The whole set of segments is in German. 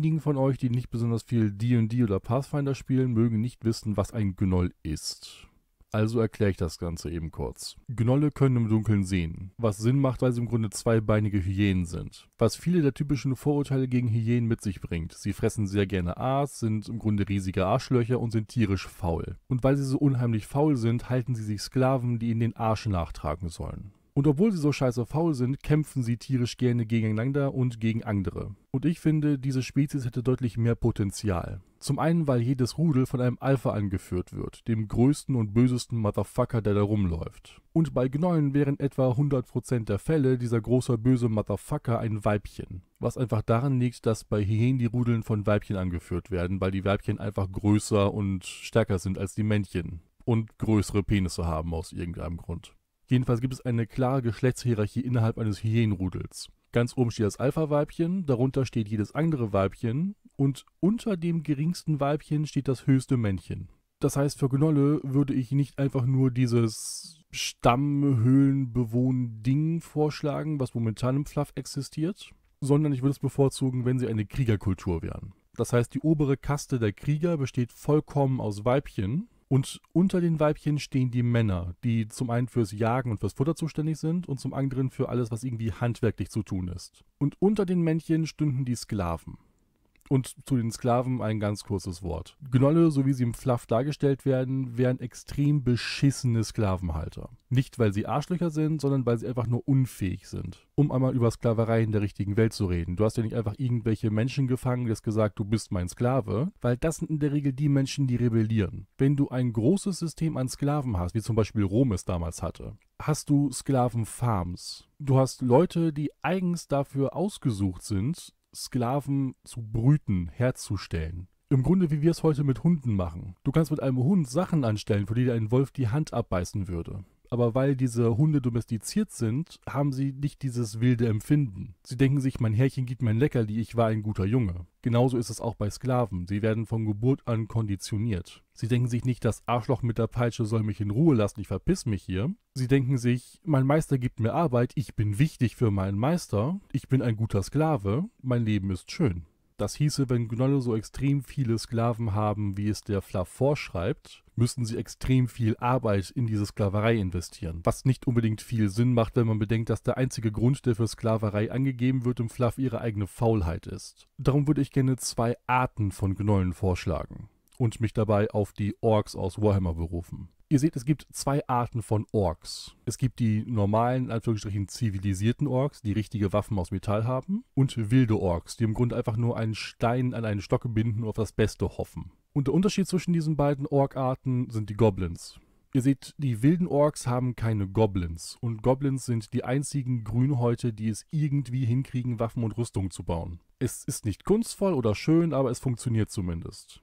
diejenigen von euch, die nicht besonders viel D&D oder Pathfinder spielen, mögen nicht wissen, was ein Gnoll ist. Also erkläre ich das Ganze eben kurz. Gnolle können im Dunkeln sehen, was Sinn macht, weil sie im Grunde zweibeinige Hyänen sind. Was viele der typischen Vorurteile gegen Hyänen mit sich bringt. Sie fressen sehr gerne Aas, sind im Grunde riesige Arschlöcher und sind tierisch faul. Und weil sie so unheimlich faul sind, halten sie sich Sklaven, die ihnen den Arsch nachtragen sollen. Und obwohl sie so scheiße faul sind, kämpfen sie tierisch gerne gegeneinander und gegen andere. Und ich finde, diese Spezies hätte deutlich mehr Potenzial. Zum einen, weil jedes Rudel von einem Alpha angeführt wird, dem größten und bösesten Motherfucker, der da rumläuft. Und bei Gnollen wären etwa 100% der Fälle dieser große böse Motherfucker ein Weibchen. Was einfach daran liegt, dass bei Hyänen die Rudeln von Weibchen angeführt werden, weil die Weibchen einfach größer und stärker sind als die Männchen. Und größere Penisse haben aus irgendeinem Grund. Jedenfalls gibt es eine klare Geschlechtshierarchie innerhalb eines Hyänenrudels. Ganz oben steht das Alpha-Weibchen, darunter steht jedes andere Weibchen und unter dem geringsten Weibchen steht das höchste Männchen. Das heißt, für Gnolle würde ich nicht einfach nur dieses Stammhöhlenbewohn-Ding vorschlagen, was momentan im Fluff existiert, sondern ich würde es bevorzugen, wenn sie eine Kriegerkultur wären. Das heißt, die obere Kaste der Krieger besteht vollkommen aus Weibchen, und unter den Weibchen stehen die Männer, die zum einen fürs Jagen und fürs Futter zuständig sind und zum anderen für alles, was irgendwie handwerklich zu tun ist. Und unter den Männchen stünden die Sklaven. Und zu den Sklaven ein ganz kurzes Wort. Gnolle, so wie sie im Fluff dargestellt werden, wären extrem beschissene Sklavenhalter. Nicht, weil sie Arschlöcher sind, sondern weil sie einfach nur unfähig sind. Um einmal über Sklaverei in der richtigen Welt zu reden. Du hast ja nicht einfach irgendwelche Menschen gefangen, das gesagt, du bist mein Sklave, weil das sind in der Regel die Menschen, die rebellieren. Wenn du ein großes System an Sklaven hast, wie zum Beispiel Rom es damals hatte, hast du Sklavenfarms. Du hast Leute, die eigens dafür ausgesucht sind, Sklaven zu brüten, herzustellen. Im Grunde, wie wir es heute mit Hunden machen. Du kannst mit einem Hund Sachen anstellen, für die dir ein Wolf die Hand abbeißen würde aber weil diese Hunde domestiziert sind, haben sie nicht dieses wilde Empfinden. Sie denken sich, mein Herrchen gibt mir ein Leckerli, ich war ein guter Junge. Genauso ist es auch bei Sklaven. Sie werden von Geburt an konditioniert. Sie denken sich nicht, das Arschloch mit der Peitsche soll mich in Ruhe lassen, ich verpiss mich hier. Sie denken sich, mein Meister gibt mir Arbeit, ich bin wichtig für meinen Meister, ich bin ein guter Sklave, mein Leben ist schön. Das hieße, wenn Gnolle so extrem viele Sklaven haben, wie es der Flav vorschreibt, müssen sie extrem viel Arbeit in diese Sklaverei investieren, was nicht unbedingt viel Sinn macht, wenn man bedenkt, dass der einzige Grund, der für Sklaverei angegeben wird, im Fluff ihre eigene Faulheit ist. Darum würde ich gerne zwei Arten von Gnollen vorschlagen und mich dabei auf die Orks aus Warhammer berufen. Ihr seht, es gibt zwei Arten von Orks. Es gibt die normalen, in Anführungsstrichen zivilisierten Orks, die richtige Waffen aus Metall haben, und wilde Orks, die im Grunde einfach nur einen Stein an einen Stock binden und auf das Beste hoffen. Und der Unterschied zwischen diesen beiden Ork-Arten sind die Goblins. Ihr seht, die wilden Orks haben keine Goblins und Goblins sind die einzigen Grünhäute, die es irgendwie hinkriegen, Waffen und Rüstung zu bauen. Es ist nicht kunstvoll oder schön, aber es funktioniert zumindest.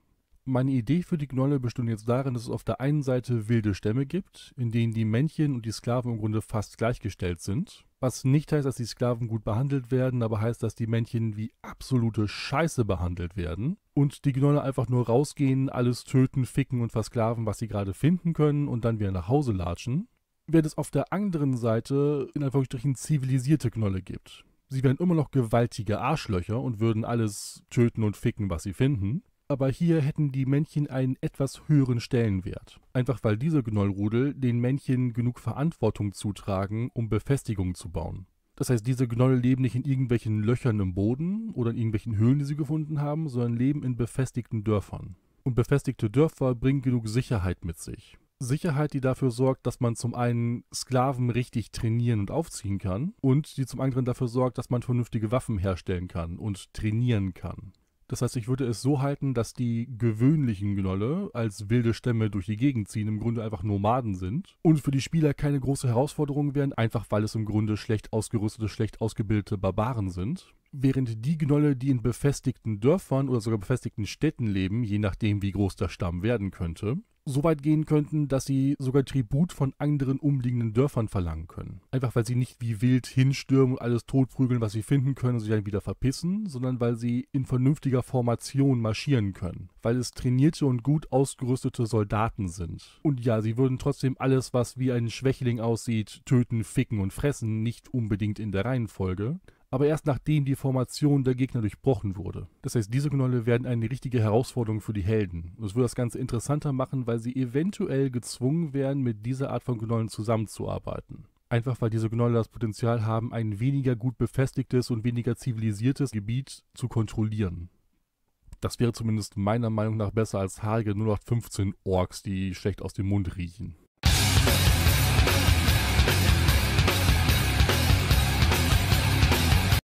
Meine Idee für die Gnolle bestünde jetzt darin, dass es auf der einen Seite wilde Stämme gibt, in denen die Männchen und die Sklaven im Grunde fast gleichgestellt sind, was nicht heißt, dass die Sklaven gut behandelt werden, aber heißt, dass die Männchen wie absolute Scheiße behandelt werden. Und die Gnolle einfach nur rausgehen, alles töten, ficken und versklaven, was sie gerade finden können und dann wieder nach Hause latschen. Während es auf der anderen Seite in Anführungsstrichen zivilisierte Gnolle gibt. Sie wären immer noch gewaltige Arschlöcher und würden alles töten und ficken, was sie finden aber hier hätten die Männchen einen etwas höheren Stellenwert. Einfach weil diese Gnollrudel den Männchen genug Verantwortung zutragen, um Befestigungen zu bauen. Das heißt, diese Gnolle leben nicht in irgendwelchen Löchern im Boden oder in irgendwelchen Höhlen, die sie gefunden haben, sondern leben in befestigten Dörfern. Und befestigte Dörfer bringen genug Sicherheit mit sich. Sicherheit, die dafür sorgt, dass man zum einen Sklaven richtig trainieren und aufziehen kann und die zum anderen dafür sorgt, dass man vernünftige Waffen herstellen kann und trainieren kann. Das heißt, ich würde es so halten, dass die gewöhnlichen Gnolle als wilde Stämme durch die Gegend ziehen, im Grunde einfach Nomaden sind und für die Spieler keine große Herausforderung wären, einfach weil es im Grunde schlecht ausgerüstete, schlecht ausgebildete Barbaren sind während die Gnolle, die in befestigten Dörfern oder sogar befestigten Städten leben, je nachdem wie groß der Stamm werden könnte, so weit gehen könnten, dass sie sogar Tribut von anderen umliegenden Dörfern verlangen können. Einfach weil sie nicht wie wild hinstürmen und alles totprügeln, was sie finden können und sich dann wieder verpissen, sondern weil sie in vernünftiger Formation marschieren können. Weil es trainierte und gut ausgerüstete Soldaten sind. Und ja, sie würden trotzdem alles, was wie ein Schwächling aussieht, töten, ficken und fressen, nicht unbedingt in der Reihenfolge aber erst nachdem die Formation der Gegner durchbrochen wurde. Das heißt, diese Gnolle werden eine richtige Herausforderung für die Helden. Und es würde das Ganze interessanter machen, weil sie eventuell gezwungen wären, mit dieser Art von Gnollen zusammenzuarbeiten. Einfach weil diese Gnolle das Potenzial haben, ein weniger gut befestigtes und weniger zivilisiertes Gebiet zu kontrollieren. Das wäre zumindest meiner Meinung nach besser als haarige 0815 Orks, die schlecht aus dem Mund riechen.